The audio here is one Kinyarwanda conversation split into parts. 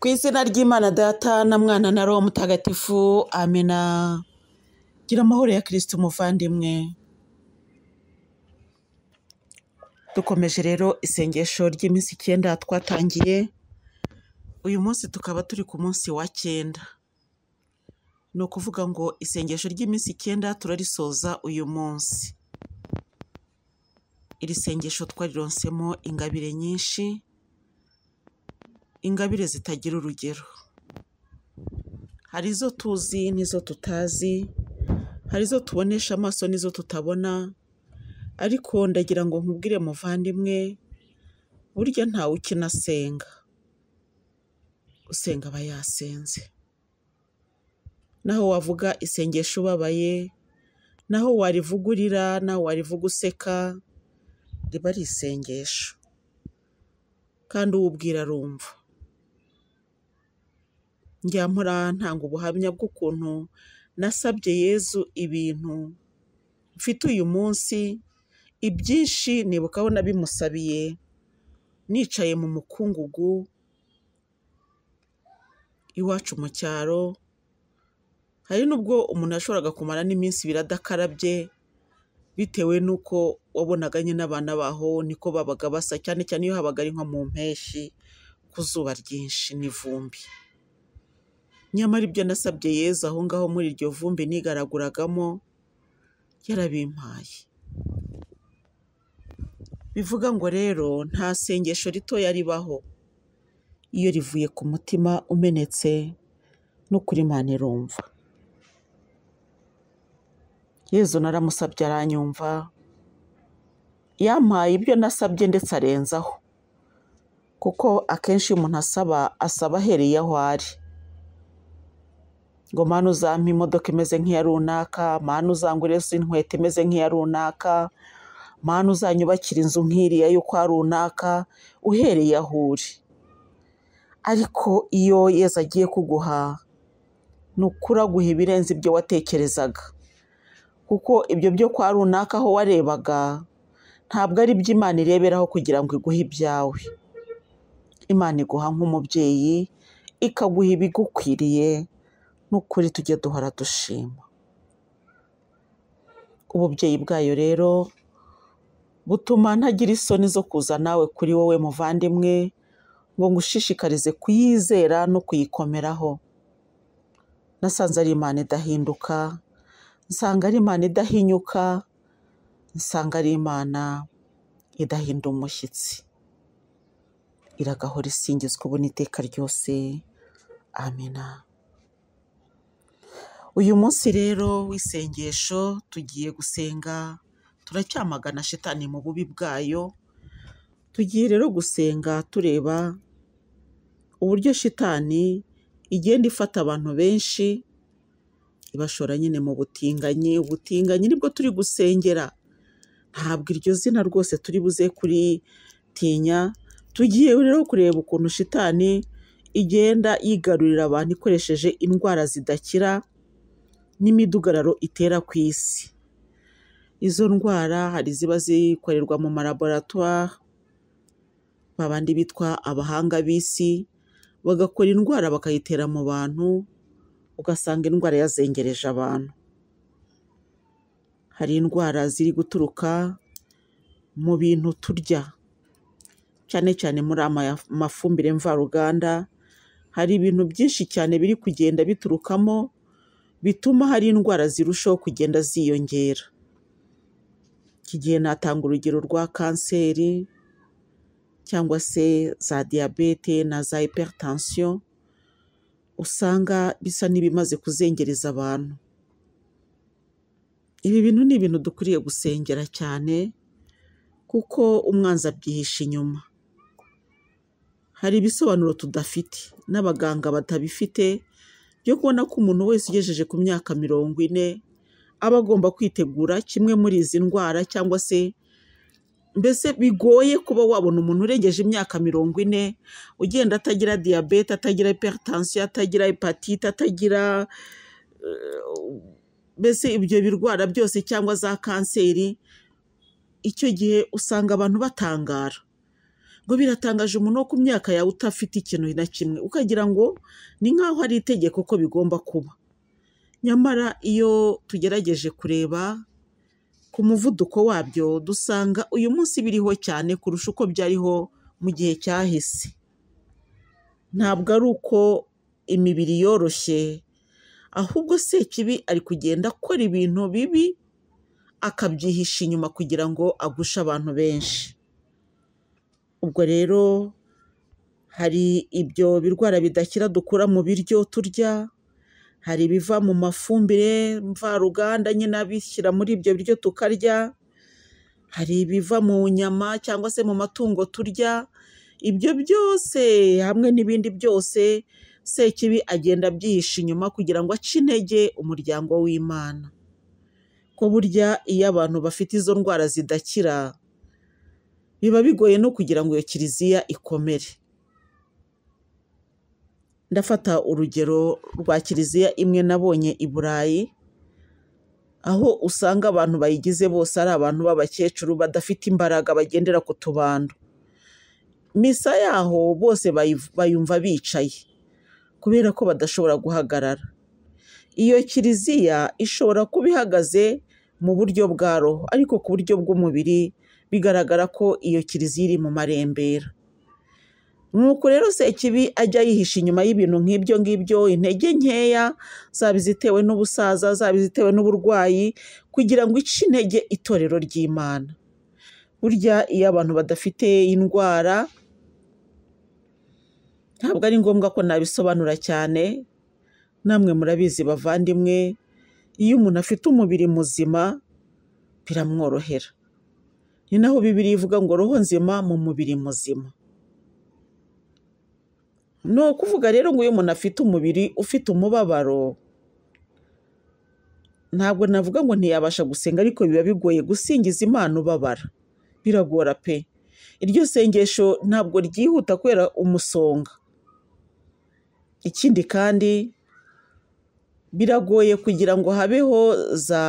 ku izina ry'imana data na mwana na roho mutagatifu amena gira amahoro ya kirisiti umuvandimwe dukomeje rero isengesho ry'iminsi icyenda twatangiye uyu munsi tukaba turi ku munsi wa cyenda ni ukuvuga ngo isengesho ry'iminsi icyenda turarisoza uyu munsi iri sengesho twarironsemo ingabire nyinshi ingabire zitagira urugero hari izo tuzi n'izo tutazi hari izo tubonesha amaso n'izo tutabona ariko ndagira ngo nkubwire muvandimwe burya ntawe ukina asenga usenga aba yasenze naho wavuga isengesho ubabaye naho warivugurira urira naho warivuga useka riba ari isengesho kandi uwo ubwira arumva njyampora ntanga ubuhamya bw'ukuntu nasabye yezu ibintu mfite uyu munsi ibyinshi nibuka aho nabimusabiye nicaye mu mukungugu iwacu mu cyaro hari n'ubwo umuntu yashoboraga kumara n'iminsi ibiri adakarabye bitewe n'uko wabonaga n’abana baho niko babaga basa cyane cyane iyo habaga ari nko mu mpeshyi ku zuba ryinshi n'ivumbi nyamara ibyo nasabye yezu aho ngaho muri iryo vumbi nigaraguragamo yarabimpaye bivuga ngo rero nta sengesho ritoya ribaho iyo rivuye ku mutima umenetse no kuri mani irumva yezu naramusabye aranyumva yampaye ibyo nasabye ndetse arenzaho kuko akenshi iyo umuntu asaba asaba ahereye aho ari ngo mana uzampe imodoka imeze nk'iya runaka mana uzangurire inkweto imeze nk'iya runaka mana uzanyubakira inzu nk'iriya y'ukwa runaka uhereye aho uri ariko iyo yeza agiye kuguha ni guha ibirenze ibyo watekerezaga kuko ibyo byo kwa runaka aho warebaga ntabwo ari byo imana ireberaho kugira ngo iguhe ibyawe imana iguha nk'umubyeyi ikaguha ibigukwiriye n'ukuri tujye duhora dushima ububyeyi bwayo rero butuma ntagira isoni zo kuza nawe kuri wowe muvandimwe ngo ngushishikarize kuyizera no kuyikomeraho nasanze ari imana idahinduka nsanga ari imana idahinyuka nsanga ari imana idahinda umushyitsi iragahora isingizwa ubu n'iteka ryose amina uyu munsi rero w'isengesho tugiye gusenga turacyamagana shitani mu bubi bwayo tugiye rero gusenga tureba uburyo shitani igenda ifata abantu benshi ibashora nyine mu butinganyi ubutinganyi nibwo turi gusengera ntabwo iryo zina rwose turi buze kuritinya tugiye rero kureba ukuntu shitani igenda yigarurira abantu ikoresheje indwara zidakira n'imidugararo itera ku isi izo ndwara hari ziba zikorerwa mu malaboratwari babandi bitwa abahanga b'isi bagakora indwara bakayitera mu bantu ugasanga indwara yazengereje abantu hari indwara ziri guturuka mu bintu turya cyane cyane muri aya mafumbire mvaruganda hari ibintu byinshi cyane biri kugenda biturukamo bituma hari indwara zirushaho kugenda ziyongera. Iki gihe natanga urugero rwa kanseri cyangwa se za diyabete na za hypertension, usanga bisa n'ibimaze kuzengereza abantu. Ibi bintu ni ibintu dukwiriye gusengera cyane kuko umwanzi abyihisha inyuma. Hari ibisobanuro tudafite n'abaganga batabifite yo kubona ko umuntu wese ugejeje ku myaka mirongo ine aba agomba kwitegura kimwe muri izi ndwara cyangwa se mbese bigoye kuba wabona umuntu urengeje imyaka mirongo ine ugenda atagira diyabete atagira hypertension atagira hepatite atagira eh, mbese ibyo birwara byose cyangwa za kanseri icyo gihe usanga abantu batangara ngo biratangaje umuntu wo ku myaka yawe utafite ikintu na kimwe ukagira ngo ni nk'aho hari itegeko ko bigomba kuba nyamara iyo tugerageje kureba ku muvuduko wabyo dusanga uyu munsi biriho cyane kurusha uko byariho mu gihe cyahise ntabwo ari uko imibiri yoroshye ahubwo sekibi ari kugenda akora ibintu bibi akabyihisha inyuma kugira ngo agushe abantu benshi ubwo rero hari ibyo birwara bidakira dukura mu biryo turya, hari ibiva mu mafumbire mvaruganda nyine abishyira muri ibyo biryo tukarya, hari ibiva mu nyama cyangwa se mu matungo turya, ibyo byose hamwe n'ibindi byose Sekibi agenda abyihisha inyuma kugira ngo ace intege umuryango w'Imana. Ko burya iyo abantu bafite izo ndwara zidakira biba bigoye no kugira ngo iyo kiliziya ikomere ndafata urugero rwa kiliziya imwe nabonye i burayi aho usanga abantu bayigize bose ari abantu b'abakecuru badafite imbaraga bagendera ku tubando misa yaho bose bayumva bicaye kubera ko badashobora guhagarara iyo kiliziya ishobora kuba ihagaze mu buryo bwa roho ariko ku buryo bw'umubiri bigaragara ko iyo kiliziya iri mu marembera nuko rero sekibi ajya yihisha inyuma y'ibintu nk'ibyo ngibyo intege nkeya zaba izitewe n'ubusaza zaba izitewe n'uburwayi kugira ngo ice intege itorero ry'imana burya iyo abantu badafite indwara ntabwo ari ngombwa ko nabisobanura cyane namwe murabizi bavandimwe iyo umuntu afite umubiri muzima biramworohera ni naho bibiri ivuga ngo roho nzima mu mubiri muzima ni ukuvuga rero ngo iyo umuntu afite umubiri ufite umubabaro ntabwo navuga ngo ntiyabasha gusenga ariko biba bigoye gusingiza imana ubabara biragora pe iryo sengesho ntabwo ryihuta kubera umusonga ikindi kandi biragoye kugira ngo habeho za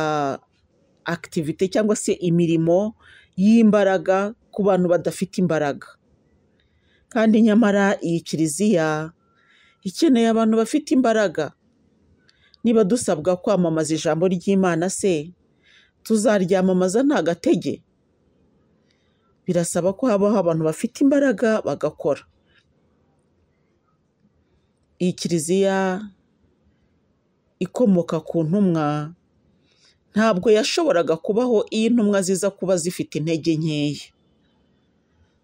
akitivite cyangwa se imirimo y'imbaraga ku bantu badafite imbaraga. Kandi nyamara iyi kiliziya ikeneye abantu bafite imbaraga. Niba dusabwa kwamamaza ijambo ry'Imana se tuzaryamamaza nta gatege? Birasaba ko habaho abantu bafite imbaraga bagakora. Iyi kiliziya ikomoka ku ntumwa ntabwo yashoboraga kubaho iyo intumwa ziza kuba zifite intege nkeya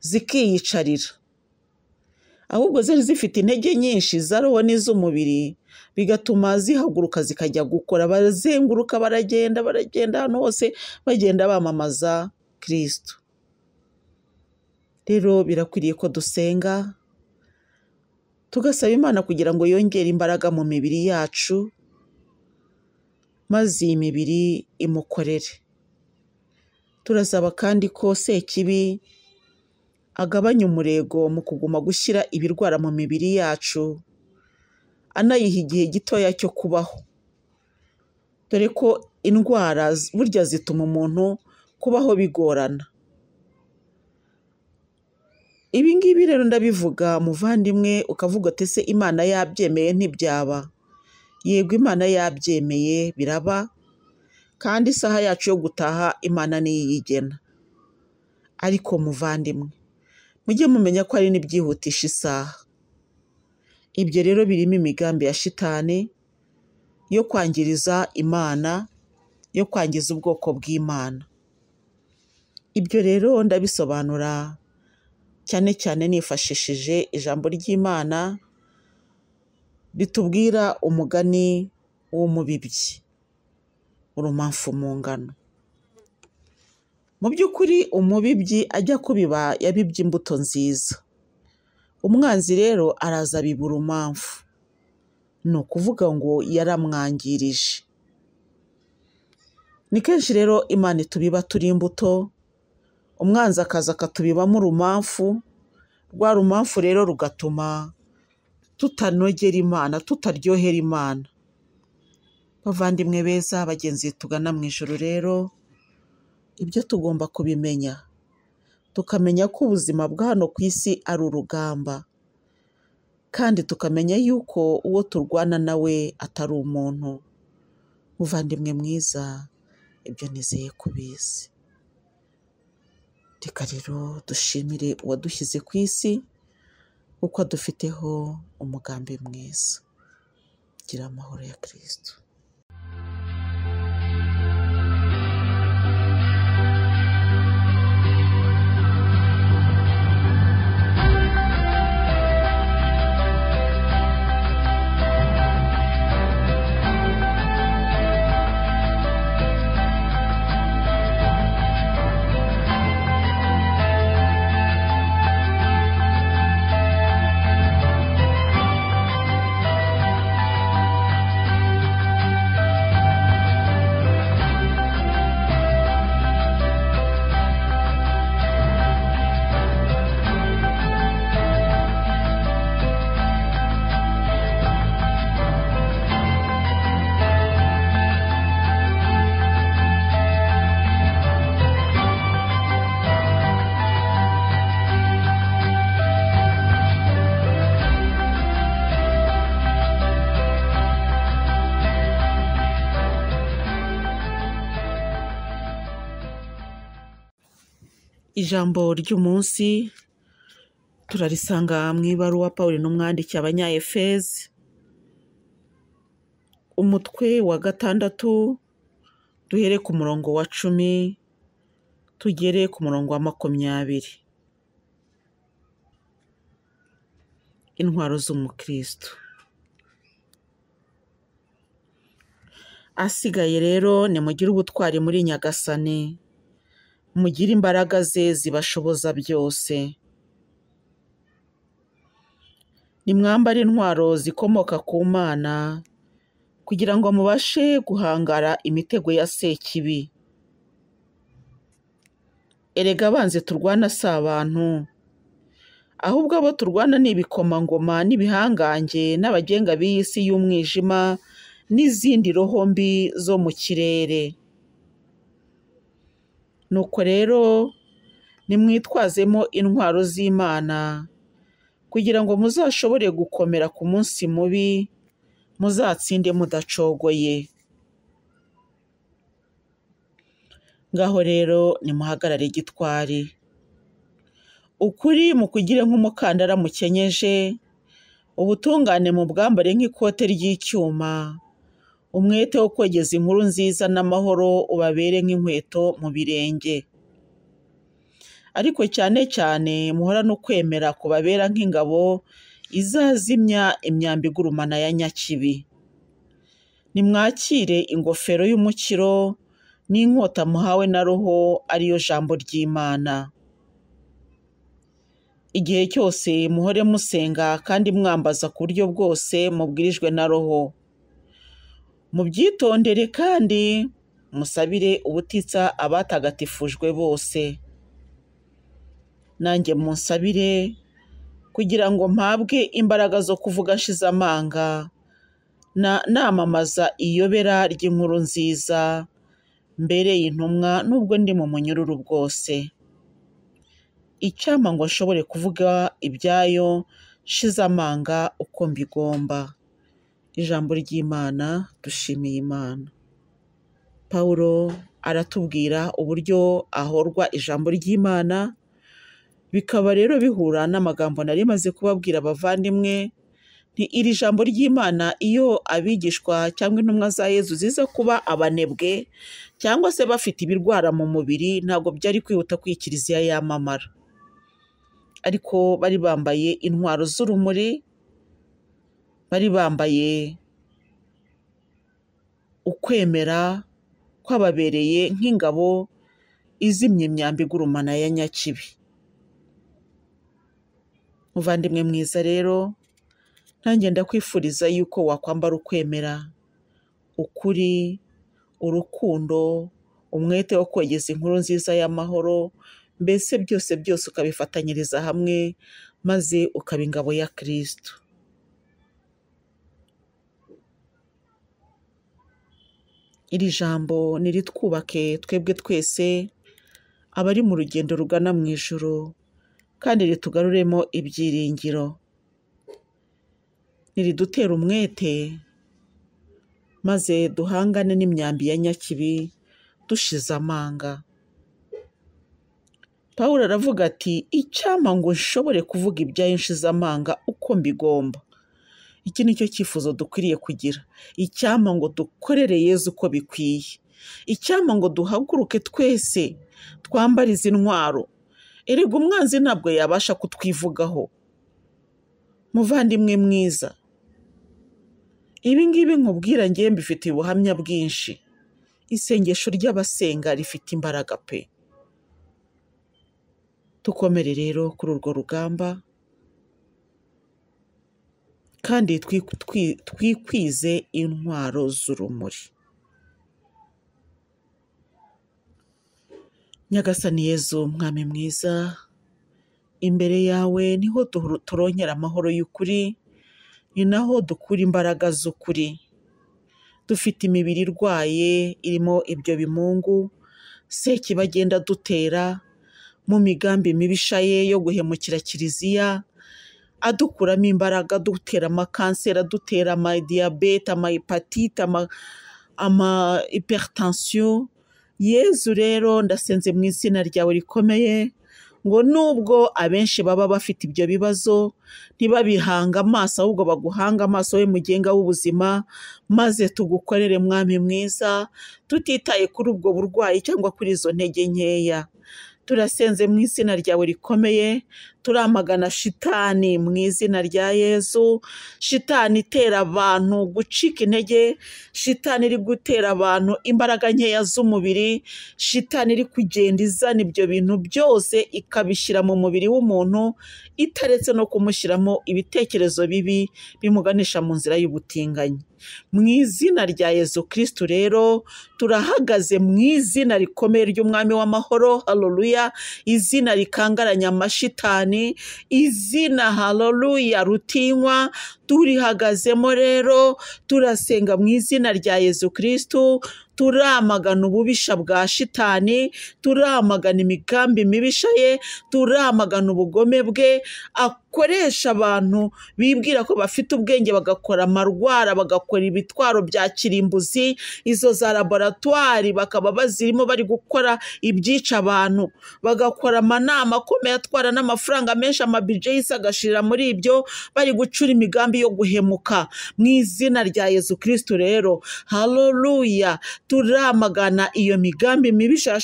zikiyicarira ahubwo zari zifite intege nyinshi za roho n'iz'umubiri bigatuma zihaguruka zikajya gukora barazenguruka baragenda baragenda ahantu hose bagenda bamamaza kirisito rero birakwiriye ko dusenga tugasaba imana kugira ngo yongere imbaraga mu mibiri yacu maze iyi mibiri imukorere turasaba kandi ko sekibi agabanya umurego mu kuguma gushyira ibirwara mu mibiri yacu anayiha igihe gitoya cyo kubaho dore ko indwara burya zituma umuntu kubaho bigorana ibi ngibi rero ndabivuga muvandimwe ukavuga ati ese imana yabyemeye ntibyaba yego Imana yabyemeye biraba kandi isaha yacu yo gutaha Imana niyo iyigena, ariko muvandimwe mujye mumenya ko ari n'ibyihutisha isaha, ibyo rero birimo imigambi ya shitani yo kwangiriza Imana, yo kwangiza ubwoko bw'Imana, ibyo rero ndabisobanura cyane cyane nifashishije ijambo ry'Imana bitubwira umugani w'umubibyi urumamfu mu ngano mu by'ukuri umubibyi ajya kubiba yabibye imbuto nziza umwanzi rero araza abibura urumamfu ni ukuvuga ngo yaramwangirije ni kenshi rero imana itubiba turi imbuto umwanzi akaza akatubibamo urumamfu rwa rumamfu rero rugatuma tutanogera imana tutaryohera imana bavandimwe beza bagenzi tugana mu ijoro rero ibyo tugomba kubimenya tukamenya ko ubuzima bwa hano ku isi ari urugamba kandi tukamenya yuko uwo turwana nawe atari umuntu muvandimwe mwiza ibyo nizeye kubizi reka rero dushimire uwadushyize ku isi kuko dufiteho umugambi mwiza gira amahoro ya kirisito ijambo ry'umunsi turarisanga mu ibaruwa pawulo n'umwandiki abanyayefezi umutwe wa gatandatu duhere ku murongo wa cumi tugere ku murongo wa makumyabiri intwaro z'umukristo asigaye rero nimugire ubutwari muri nyagasani mugire imbaraga ze zibashoboza byose nimwambare intwaro zikomoka ku mana kugira ngo mubashe guhangara imitego ya sekibi erega abanze turwana si abantu ahubwo abo turwana ni ibikomangoma n'ibihangange n'abagenga b'iyi si y'umwijima n'izindi roho mbi zo mu kirere Nuko rero nimwitwazemo intwaro z'Imana kugira ngo muzashobore gukomera ku munsi mubi, muzatsinde mudacogoye. Ngaho rero nimuhagarare gitwari, ukuri mukugire nk'umukandara mukenyeje, ubutungane mu bwambare nk'ikote ry'icyuma, umwete wo kwegeza inkuru nziza n'amahoro ubabere nk'inkweto mu birenge. Ariko cyane cyane muhora no kwemera kubabera nk'ingabo izazimya imyambi igurumana ya Nyakibi. Nimwakire ingofero y'umukiro n'inkota muhawe na Roho ariyo Jambo ry'Imana. Igihe cyose muhore musenga kandi mwambaza ku buryo bwose mubwirijwe na Roho mubyitondere kandi musabire ubutitsa abatagatifujwe bose, nanjye munsabire kugira ngo mpabwe imbaraga zo kuvuga nshize amanga, namamaza iyobera ry'inkuru nziza mbere intumwa nubwo ndi mu munyururu bwose, icyampa ngo nshobore kuvuga ibyayo nshize amanga uko mbigomba. ijambo ry'Imana dushimiye Imana. Pawulo aratubwira uburyo ahorwa ijambo ry'Imana, bikaba rero bihura n'amagambo nari maze kubabwira abavandimwe, nti iri jambo ry'Imana iyo abigishwa cyangwa intumwa za Yezu ziza kuba abanebwe cyangwa se bafite ibirwara mu mubiri, ntabwo byari kwihuta ko Kiliziya yamamara. Ariko bari bambaye intwaro z'urumuri bari bambaye ukwemera kwababereye nk'ingabo izimye imyambi igurumana ya Nyakibi. Muvandimwe mwiza rero nanjye ndakwifuriza yuko wakwambara ukwemera, ukuri, urukundo, umwete wo kogeza inkuru nziza y'amahoro, mbese byose byose ukabifatanyiriza hamwe maze ukaba ingabo ya Kristo. iri jambo niritwubake twebwe twese abari mu rugendo rugana mu ijoro kandi ritugaruremo ibyiringiro niridutera umwete maze duhangane n'imyambi ya nyakibi dushize amanga paul aravuga ati icyampa ngo nshobore kuvuga ibya inshize amanga uko mbigomba iki ni cyo cyifuzo dukwiriye kugira icyampa ngo dukorere Yezu uko bikwiye icyampa ngo duhaguruke twese twambare intwaro ntwaro erega umwanzi ntabwo yabasha kutwivugaho muvandimwe mwiza ibi ngibi nkubwira ngewe mbifitiye ubuhamya bwinshi isengesho ry'abasenga rifite imbaraga pe dukomere rero kuri urwo rugamba kandi twikwize intwaro z'urumuri nyagasani yezu mwami mwiza imbere yawe niho turongera amahoro y'ukuri ni naho dukura imbaraga z'ukuri dufite imibiri irwaye irimo ibyo bimungu seki bagenda dutera mu migambi mibisha ye yo guhemukira kiliziya adukuramo imbaraga adutera amakanseri adutera amadiyabete amahepatite ama hypertension yezu rero ndasenze mu izina ryawe rikomeye ngo nubwo abenshi baba bafite ibyo bibazo ntibabihanga amaso ahubwo baguhanga amaso we mugenga w'ubuzima maze tugukorere mwami mwiza tutitaye kuri ubwo burwayi cyangwa kuri izo ntege nkeya turasenze mu izina ryawe rikomeye turamagana shitani mu izina rya yezu shitani itera abantu gucika intege shitani iri gutera abantu imbaraga nkeya z'umubiri shitani iri kugenda izana ibyo bintu byose ikabishyira mu mubiri w'umuntu itaretse no kumushyiramo ibitekerezo bibi bimuganisha mu nzira y'ubutinganyi mu izina rya yezu kirisitu rero turahagaze mu izina rikomeye ry'umwami w'amahoro haroruya izina rikangaranya amashitani cyane izina haleluya rutinywa turihagazemo rero turasenga mu izina rya yezu kirisitu turamagana ububisha bwa shitani turamagana imigambi mibisha ye turamagana ubugome bwe bakoresha abantu bibwira ko bafite ubwenge bagakora amarwara bagakora ibitwaro bya kirimbuzi izo za laboratwari bakaba bazirimo bari gukora ibyica abantu bagakora amanama akomeye atwara n'amafaranga menshi amabije y'isi agashirira muri ibyo bari gucura imigambi yo guhemuka mu izina rya yezu kirisitu rero haroruya turamagana iyo migambi mibi ya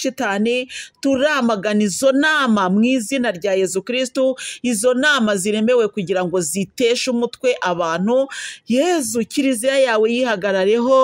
turamagana izo nama mu izina rya yezu kirisitu izo nama ziremewe kugira ngo ziteshe umutwe abantu yezu kiliziya yawe yihagarareho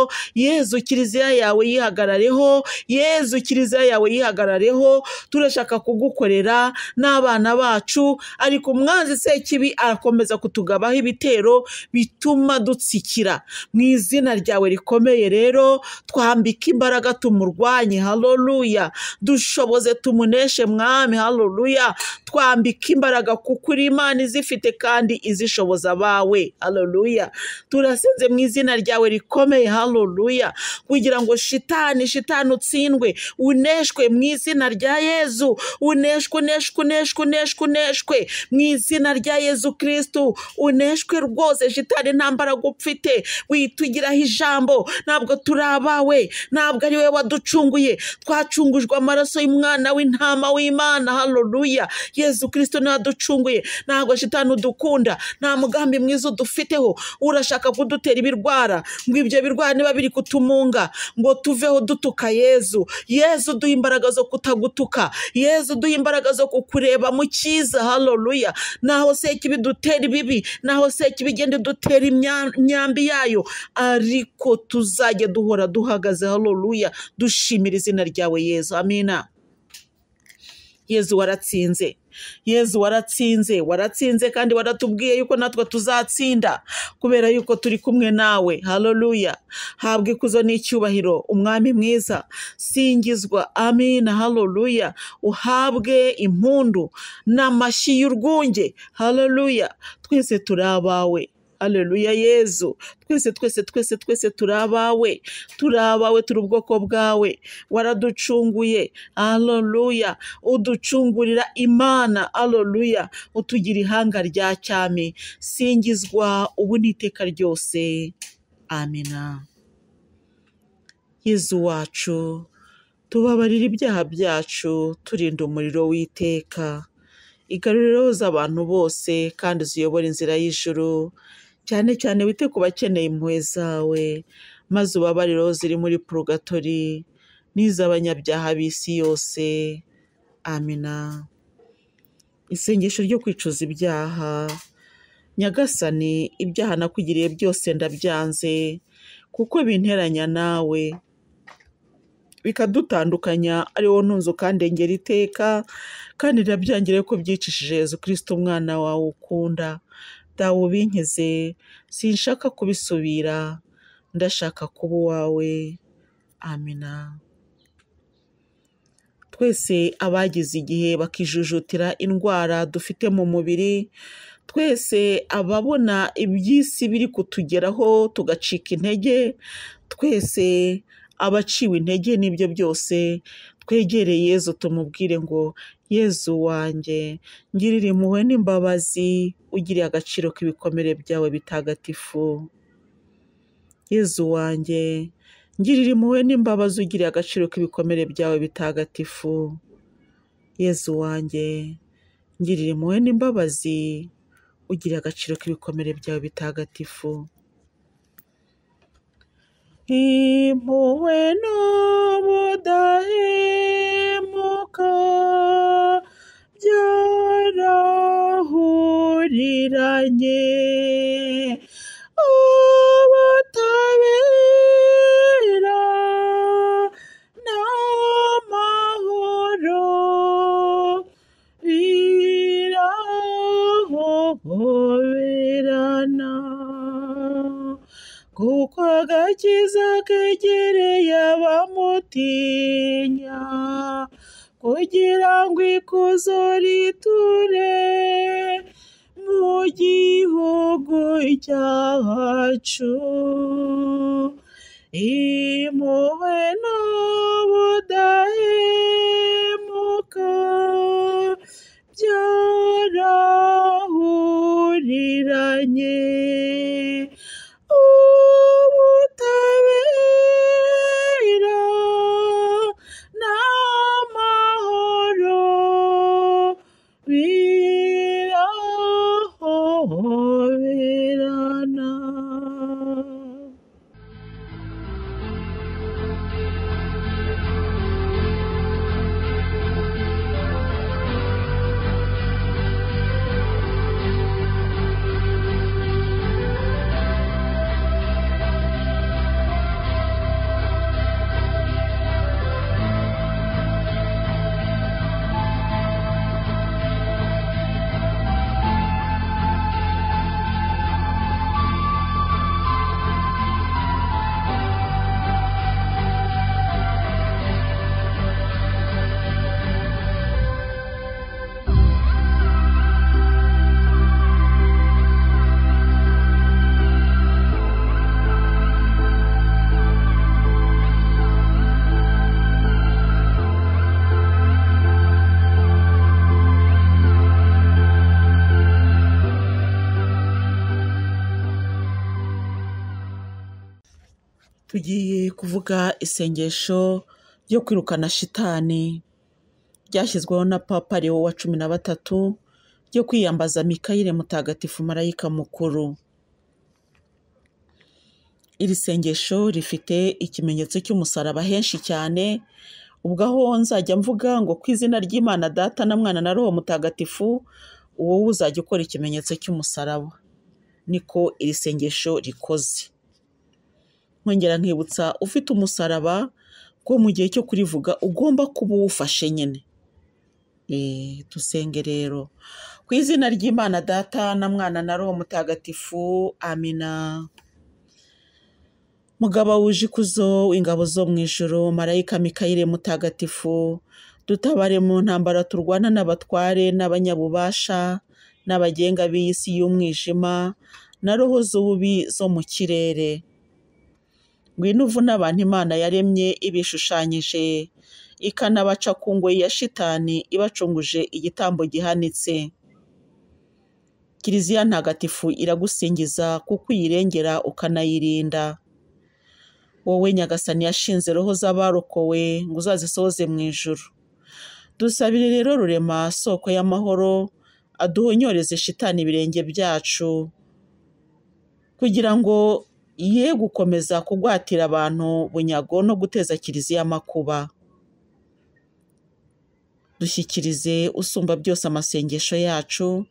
yezu kiliziya yawe yihagarareho yezu kiliziya yawe yihagarareho turashaka kugukorera n'abana bacu ariko umwanzi kibi arakomeza kutugabaho ibitero bituma dutsikira mu izina ryawe rikomeye rero twambika imbaraga tumurwanye haleluya dushoboze tumuneshe mwami haleluya twambika imbaraga kuko uri imana imana izifite kandi izishoboza abawe haroruya turasinze mu izina ryawe rikomeye haroruya kugira ngo shitani shitani utsindwe uneshwe mu izina rya yezu uneshwe uneshwe uneshwe uneshwe uneshwe mu izina rya yezu kirisitu uneshwe rwose shitani nta mbaraga ufite witugiraho ijambo ntabwo turi abawe ntabwo ari we waducunguye twacungujwe amaraso y'umwana w'intama w'imana haroruya yezu kirisitu niwe waducunguye ntabwo ntabwo shitani udukunda nta mugambi mwiza udufiteho urashaka kudutera ibirwara ngo ibyo birwara niba biri kutumunga ngo tuveho dutuka yezu yezu duha imbaraga zo kutagutuka yezu duha imbaraga zo kukureba mu cyiza haloruya naho se kibi dutera ibibi naho se kibi igenda idutera imyambi yayo ariko tuzajya duhora duhagaze haloruya dushimira izina ryawe yezu amina yezu waratsinze yezu waratsinze waratsinze kandi waratubwiye yuko natwe tuzatsinda kubera yuko turi kumwe nawe haroruya habwa ikuzo n'icyubahiro umwami mwiza singizwa amina haroruya uhabwe impundu n'amashyi y'urwunge haroruya twese turi abawe aleluya yezu twese twese twese twese turi abawe turi abawe turi ubwoko bwawe waraducunguye aleluya uducungurira imana aleluya utugira ihanga rya cyami singizwa ubu n'iteka ryose amina yezu wacu tubabarira ibyaha byacu turinda umuriro w'iteka igarurire abantu bose kandi ziyobora inzira y'ijuru cyane cyane wite ku bakeneye impuhwe zawe maze ubabarire ziri muri purugatori n'iz'abanyabyaha b'isi yose amina isengesho ryo kwicuza ibyaha nyagasani ibyaha nakugiriye byose ndabyanze kuko binteranya nawe bikadutandukanya ari wowe kandi ukandengera iteka kandi ndabyangire ko byicishije yezu kirisita umwana wawe ukunda dawe ubinkize sinshaka kubisubira ndashaka kuba uwawe amina twese abagize igihe bakijujutira indwara dufite mu mubiri twese ababona iby'isi biri kutugeraho tugacika intege twese abaciwe intege n'ibyo byose twegereye yezu tumubwire ngo yezu wanjye ngirira impuhwe n'imbabazi ugiriye agaciro k'ibikomere byawe bitagatifu yezu wanjye ngirira impuhwe n'imbabazi ugiriye agaciro k'ibikomere byawe bitagatifu yezu wanjye ngirira impuhwe n'imbabazi ugiriye agaciro k'ibikomere byawe bitagatifu Imoeno moda emoka byarahuriranye ubutabe gutinya kugira ngo ikuzo riture mu gihugu cyacu impuhwe n'ubudahemuka byarahuriranye Tugiye kuvuga isengesho ryo kwirukana shitani ryashyizweho na Papa Leo wa cumi na batatu ryo kwiyambaza Mikayire Mutagatifu marayika mukuru. Iri sengesho rifite ikimenyetso cy'umusaraba henshi cyane, ubwo aho nzajya mvuga ngo ku izina ry'Imana Data na Mwana na Roho Mutagatifu, wowe uzajya ukora ikimenyetso cy'umusaraba. Niko iri sengesho rikoze. nkongera nkibutsa ufite umusaraba ko mu gihe cyo kurivuga ugomba kuba uwufashe nyine eh, dusenge rero ku izina ry'imana data na mwana na roho mutagatifu amina mugabo wuje ikuzo ingabo zo mu ijoro marayika mikayire mutagatifu dutabare mu ntambara turwana n'abatware n'abanyabubasha n'abagenga b'iyi si y'umwijima na roho z'ububi zo mu kirere Ngwino uvune abantu Imana yaremye ibishushanyije, ikanabaca ku ngoyi ya Shitani ibacunguje igitambo gihanitse. Kiliziya ntagatifu iragusingiza kuko uyirengera ukanayirinda. Wowe Nyagasani yashinze roho z'abarokowe ngo uzazisohoze mu ijuru. Dusabire rero Rurema soko y'amahoro, aduhonyoreze Shitani ibirenge byacu kugira ngo ye gukomeza kugwatira abantu bunyago no guteza kiliziya amakuba dushyikirize usumba byose amasengesho yacu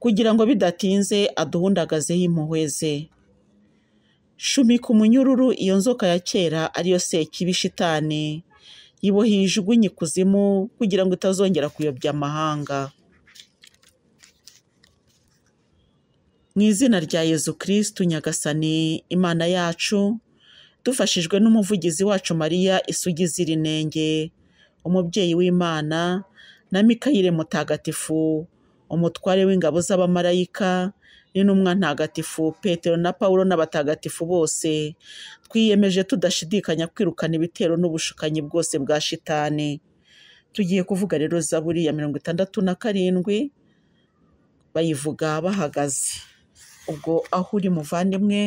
kugira ngo bidatinze aduhundagazeho impuhwe ze shumika umunyururu iyo nzoka ya kera ariyo sekibi shitani yibohije ijugunye ikuzimu kugira ngo itazongera kuyobya amahanga mu izina rya yezu kirisitu nyagasani imana yacu dufashijwe n'umuvugizi wacu mariya isugize irinenge umubyeyi w'imana na mikayire mutagatifu umutware w'ingabo z'abamarayika n'intumwa ntagatifu petero na paul n'abatagatifu bose twiyemeje tudashidikanya kwirukana ibitero n'ubushukanyi bwose bwa shitani tugiye kuvuga rero zaburi ya mirongo itandatu na karindwi bayivuga bahagaze ubwo aho uri muvandimwe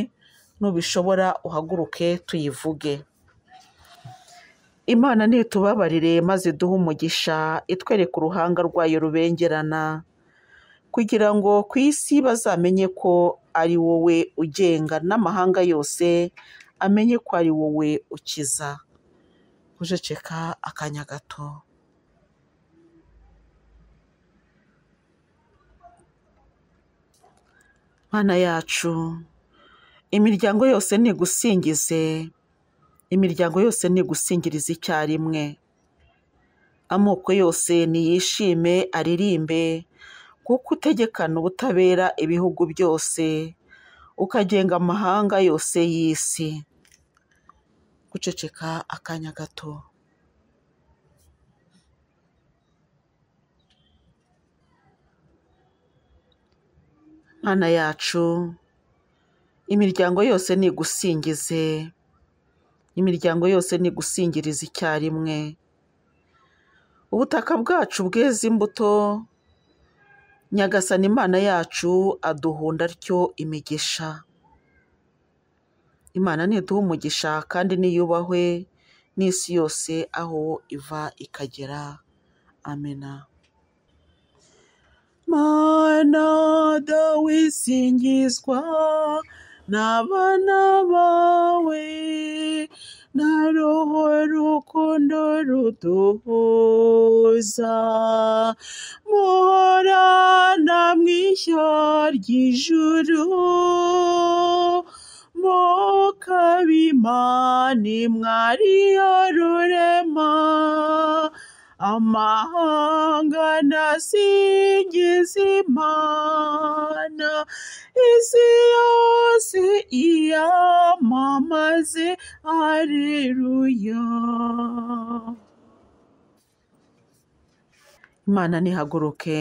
nubishobora uhaguruke tuyivuge imana ntitubabarire maze duhe umugisha itwereke uruhanga rwayo rubengerana kugira ngo ku isi bazamenye ko ari wowe ugenga n'amahanga yose amenye ko ari wowe ukiza ujeceka akanya gato Mana yacu imiryango yose nigusingize imiryango yose nigusingiriza icyarimwe amoko yose niyishime aririmbe kuko utegekana ubutabera ibihugu byose ukagenga amahanga yose y'isi guceceka akanya gato Mana yacu imiryango yose nigusingize, imiryango yose nigusingiriza icyarimwe, ubutaka bwacu bweze imbuto, Nyagasani Imana yacu aduhunda atyo imigisha. Imana niduha umugisha kandi niyubahwe n'isi yose aho iva ikagera, amena. mana dawe singizwa n'abana bawe na roho rukundo ruduhuza muhorana mu ishyo ry'ijuru mukaba imana mwari yo rurema amahanga ndasingiza imana isi yose iyamamaze areruya imana nihaguruke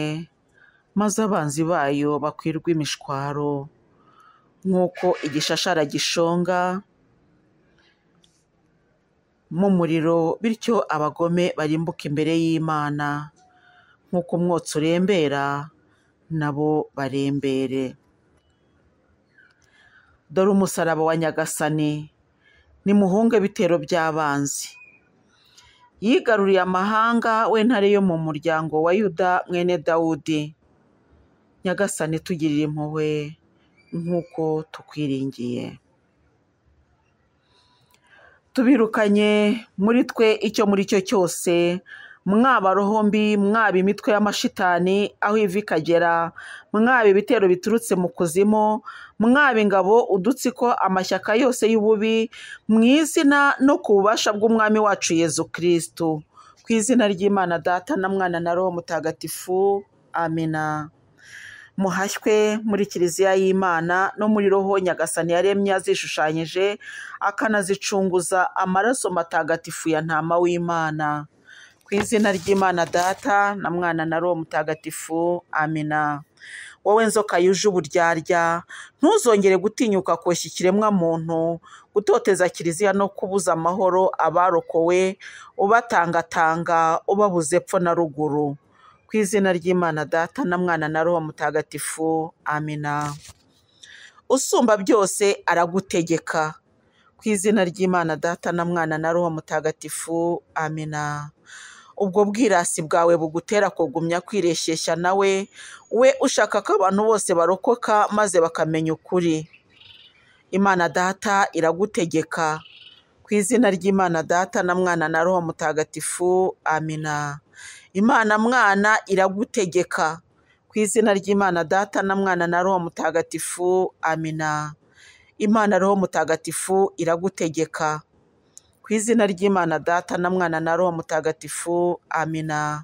maze abanzi bayo bakwirwa imishwaro nk'uko igishashara gishonga mu muriro, bityo abagome barimbuke imbere y'Imana, nk'uko umwotsi urembera nabo barembere. Dore umusaraba wa Nyagasani, nimuhunge ibitero by'abanzi, yigaruriye amahanga, we ntare yo mu muryango wa Yuda mwene Dawudi, Nyagasani tugirira impuhwe nk'uko tukwiringiye. tubirukanye muri twe icyo muri cyo cyose mwaba roho mbi mwaba imitwe y'amashitani aho iva ikagera mwaba ibitero biturutse mu kuzimu mwaba ingabo udutsiko amashyaka yose y'ububi mu izina no ku bubasha bw'umwami wacu yezu kirisitu ku izina ry'imana data na mwana na roho mutagatifu Amina. muhashywe muri kiliziya y'imana no muri roho nyagasani yaremye azishushanyije akanazicunguza amaraso matagatifu ya ntama w'imana ku izina ry'imana data na mwana na roho mutagatifu amina wowe nzoka yuje uburyarya ntuzongere gutinyuka koshya ikiremwa muntu gutoteza kiliziya no kubuza amahoro abarokowe ubatangatanga ubabuze epfo na ruguru ku izina ry'imana data na mwana na roho mutagatifu amina usumba byose aragutegeka ku izina ry'imana data na mwana na roho mutagatifu amina ubwo bwirasi bwawe bugutera kugumya kwireshyeshya nawe we ushaka ko abantu bose barokoka maze bakamenya ukuri imana data iragutegeka ku izina ry'imana data na mwana na roho mutagatifu amina imana mwana iragutegeka ku izina ry'imana data na mwana na roho mutagatifu amina imana roho mutagatifu iragutegeka ku izina ry'imana data na mwana na roho mutagatifu amina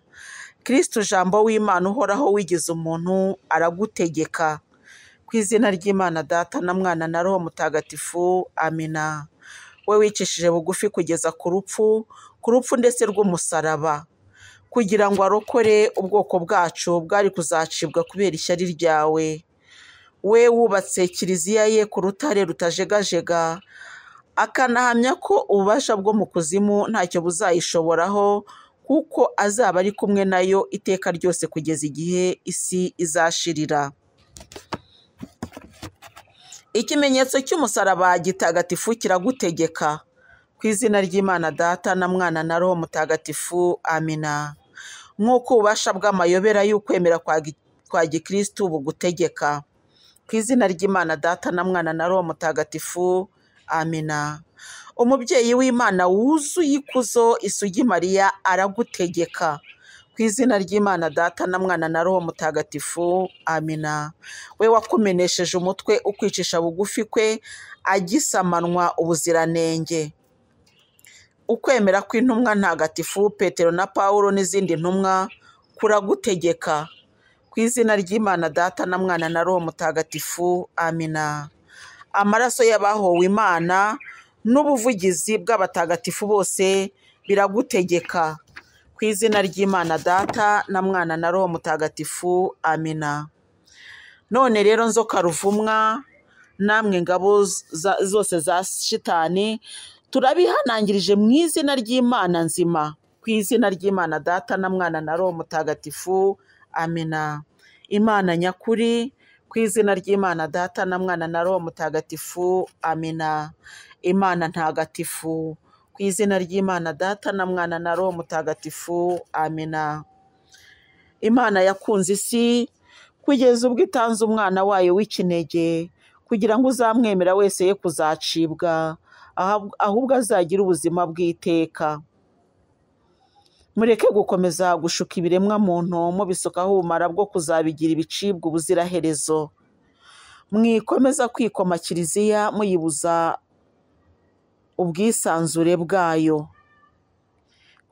kirisitu jambo w'imana uhoraho wigize umuntu aragutegeka ku izina ry'imana data na mwana na roho mutagatifu amina we wicishije bugufi kugeza ku rupfu ku rupfu ndetse rw'umusaraba kugira ngo arokore ubwoko bwacu bwari kuzacibwa kubera ishyari ryawe we wubatse kiliziya ye ku rutare rutajegajega akanahamya ko ububasha bwo mu kuzimu ntacyo buzayishoboraho kuko azaba ari kumwe nayo iteka ryose kugeza igihe isi izashirira ikimenyetso cy'umusaraba gitagatifu kiragutegeka ku izina ry'imana data na mwana na roho mutagatifu amina nk'uko ububasha bw'amayobera y'ukwemera kwa Gikristu bugutegeka ku izina ry'imana data na mwana na roho mutagatifu amina umubyeyi w'imana wuzuye ikuzo isugi mariya aragutegeka ku izina ry'imana data na mwana na roho mutagatifu amina we wakumenesheje umutwe ukwicisha bugufi kwe agisamanwa ubuziranenge ukwemera kw'intumwa ntagatifu petero na paul n'izindi ntumwa kuragutegeka ku izina ry'imana data na mwana na roho mutagatifu amina amaraso y'abahowe imana n'ubuvugizi bw'abatagatifu bose biragutegeka ku izina ry'imana data na mwana na roho mutagatifu amina none rero nzo karuvumwa namwe ingabo zose za shitani turabihanangirije mu izina ry'imana nzima ku izina ry'imana data na mwana na roho mutagatifu amina imana nyakuri ku izina ry'imana data na mwana na roho mutagatifu amina imana ntagatifu ku izina ry'imana data na mwana na roho mutagatifu amina imana yakunze isi kugeza ubwo itanze umwana wayo w'ikinege kugira ngo uzamwemera wese ye kuzacibwa ahubwo azagira ubuzima bw'iteka mureke gukomeza gushuka ibiremwa muntu mubisukaho ubumara bwo kuzabigira ibicibwa ubuziraherezo mwikomeza kwikoma kiliziya muyibuza ubwisanzure bwayo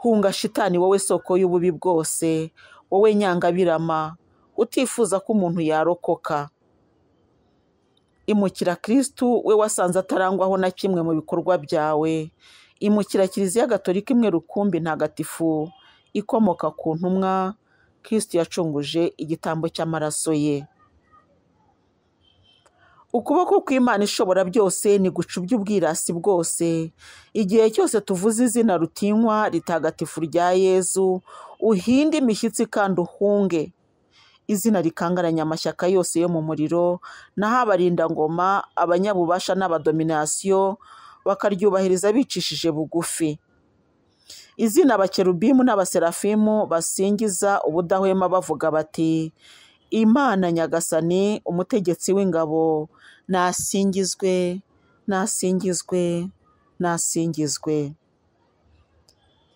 hunga shitani wowe soko y'ububi bwose wowe nyangabirama utifuza ko umuntu yarokoka imukira Kristu we wasanze atarangwaho na kimwe mu bikorwa byawe imukira kiliziya gatolika imwe rukumbi ntagatifu ikomoka ku ntumwa Kristu yacunguje igitambo cy'amaraso ye ukuboko kw'imana ishobora byose ni gucubya ubwirasi bwose igihe cyose tuvuze izina rutinywa ritagatifu rya yezu uhinde imishyitsi kandi uhunge izina rikangaranya amashyaka yose yo mu muriro naho abarindangoma abanyabubasha n'abadominasiyo bakaryubahiriza bicishije bugufi izina abakerubimu n'abaserafimu basingiza ubudahwema bavuga bati imana nyagasani umutegetsi w'ingabo nasingizwe nasingizwe nasingizwe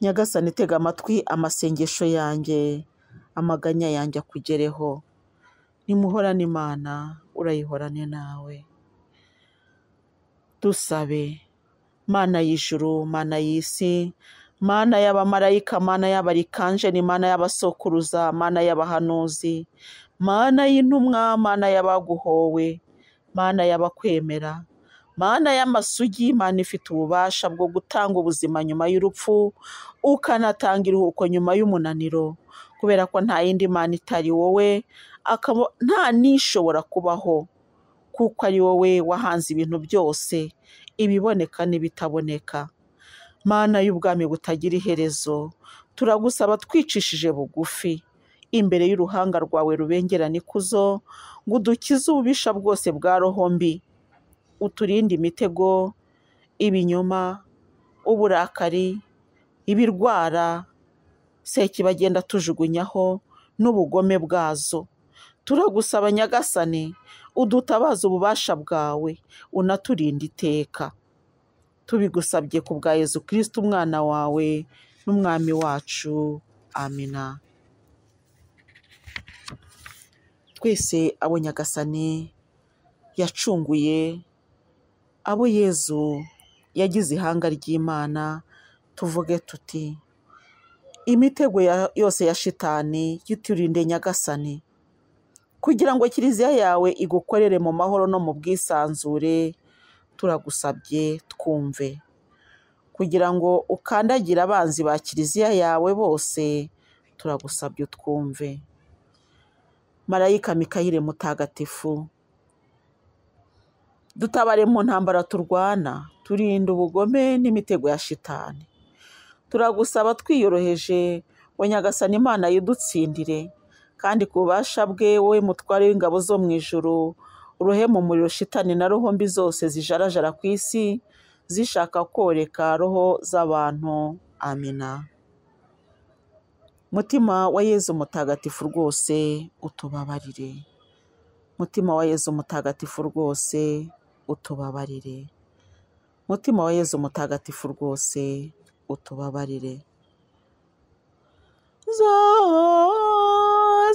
nyagasani tega amatwi amasengesho yanjye amaganya yanjye akugereho nimuhorane imana urayihorane nawe dusabe mana y'ijuru mana y'isi mana y'abamarayika mana y'abarikanjeni mana y'abasokuruza mana y'abahanuzi mana y'intumwa mana y'abaguhowe mana y'abakwemera mana y'amasugi mana ifite ububasha bwo gutanga ubuzima nyuma y'urupfu ukanatanga iruhuko nyuma y'umunaniro kubera ko nta yindi mana itari wowe nta n'ishobora kubaho kuko ari wowe wahanze ibintu byose ibiboneka n'ibitaboneka mana y'ubwami butagira iherezo turagusaba twicishije bugufi imbere y'uruhanga rwawe rubengerana ikuzo ngo udukize ububisha bwose bwa roho mbi uturinde imitego ibinyoma uburakari ibirwara sekiba agenda atujugunyaho n'ubugome bwazo turagusaba nyagasani udutabaza ububasha bwawe unaturinde iteka tubigusabye ku bwa Yezu kirisiti umwana wawe n'umwami wacu amina twese abo nyagasani yacunguye abo yezu yagize ihanga ry'imana tuvuge tuti imitego yose ya shitani yiturinde nyagasani kugira ngo kiliziya yawe igukorere mu mahoro no mu bwisanzure turagusabye twumve kugira ngo ukandagire abanzi ba kiliziya yawe bose turagusabye twumve marayika mikayire mutagatifu dutabare mu ntambara turwana turinde ubugome n'imitego ya shitani turagusaba twiyoroheje ngo nyagasani imana yidutsindire kandi ku bubasha bwe we mutware w'ingabo zo mu ijoro uruhe mu muriro shitani na roho zose zijarajara ku isi zishaka koreka roho z'abantu amina mutima wa yezu mutagatifu rwose utubabarire mutima wa yezu mutagatifu rwose utubabarire mutima wa yezu mutagatifu rwose utubabarire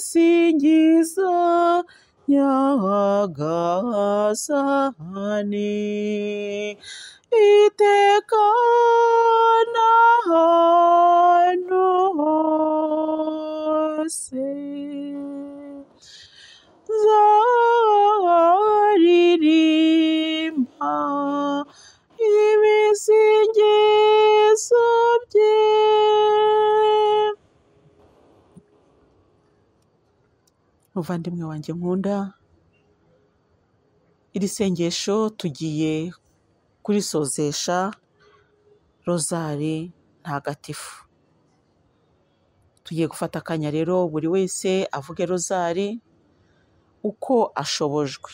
singiza nyagasani iteka n'ahantu hose muvandimwe wanjye nkunda iri sengesho tugiye kurisozesha rozari ntagatifu tugiye gufata akanya rero buri wese avuge rozari uko ashobojwe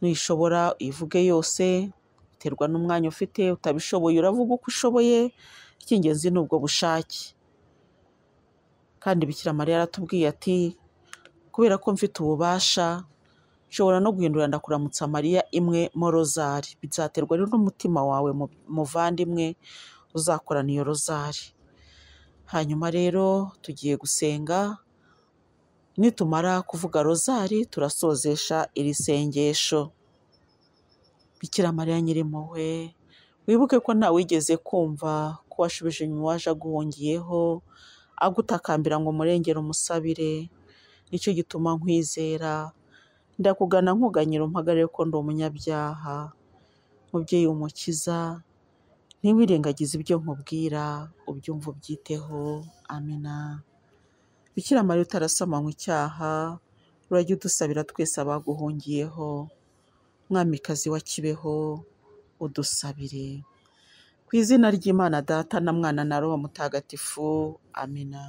nuyishobora uyivuge yose biterwa n'umwanya ufite utabishoboye uravuga uko ushoboye icy'ingenzi ni ubwo bushake kandi bikira mariya yaratubwiye ati kubera ko mfite ububasha nshobora no guhindura ndakuramutsa mariya imwe mo rozari bizaterwa rero n'umutima wawe muvandimwe uzakorana iyo rozari hanyuma rero tugiye gusenga nitumara kuvuga rozari turasozesha iri sengesho bikira mariya nyirimpuhwe wibuke ko ntawigeze kumva ko washubije inyuma uwaje aguhungiyeho agutakambira ngo umurengere umusabire nicyo gituma nkwizera ndakugana nkuganyira umpagarare ko ndi umunyabyaha mubyeyi umukiza ntiwirengagize ibyo nkubwira ubyumva ubyiteho amina bikira mariya utarasamanywe icyaha urajya udusabira twese abaguhungiyeho mwamikazi wa kibeho udusabire ku izina ry'imana data na mwana na roho mutagatifu amina